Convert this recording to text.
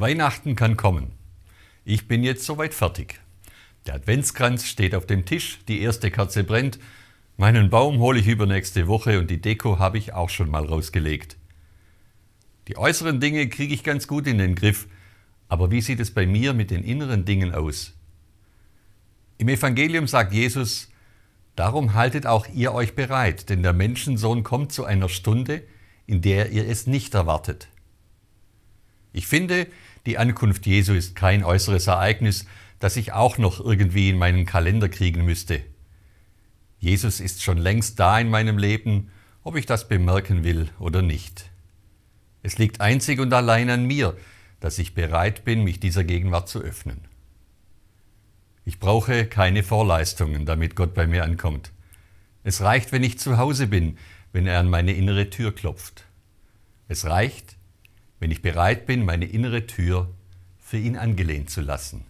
Weihnachten kann kommen. Ich bin jetzt soweit fertig. Der Adventskranz steht auf dem Tisch, die erste Kerze brennt. Meinen Baum hole ich übernächste Woche und die Deko habe ich auch schon mal rausgelegt. Die äußeren Dinge kriege ich ganz gut in den Griff, aber wie sieht es bei mir mit den inneren Dingen aus? Im Evangelium sagt Jesus, Darum haltet auch ihr euch bereit, denn der Menschensohn kommt zu einer Stunde, in der ihr es nicht erwartet. Ich finde, die Ankunft Jesu ist kein äußeres Ereignis, das ich auch noch irgendwie in meinen Kalender kriegen müsste. Jesus ist schon längst da in meinem Leben, ob ich das bemerken will oder nicht. Es liegt einzig und allein an mir, dass ich bereit bin, mich dieser Gegenwart zu öffnen. Ich brauche keine Vorleistungen, damit Gott bei mir ankommt. Es reicht, wenn ich zu Hause bin, wenn er an meine innere Tür klopft. Es reicht, wenn ich bereit bin, meine innere Tür für ihn angelehnt zu lassen.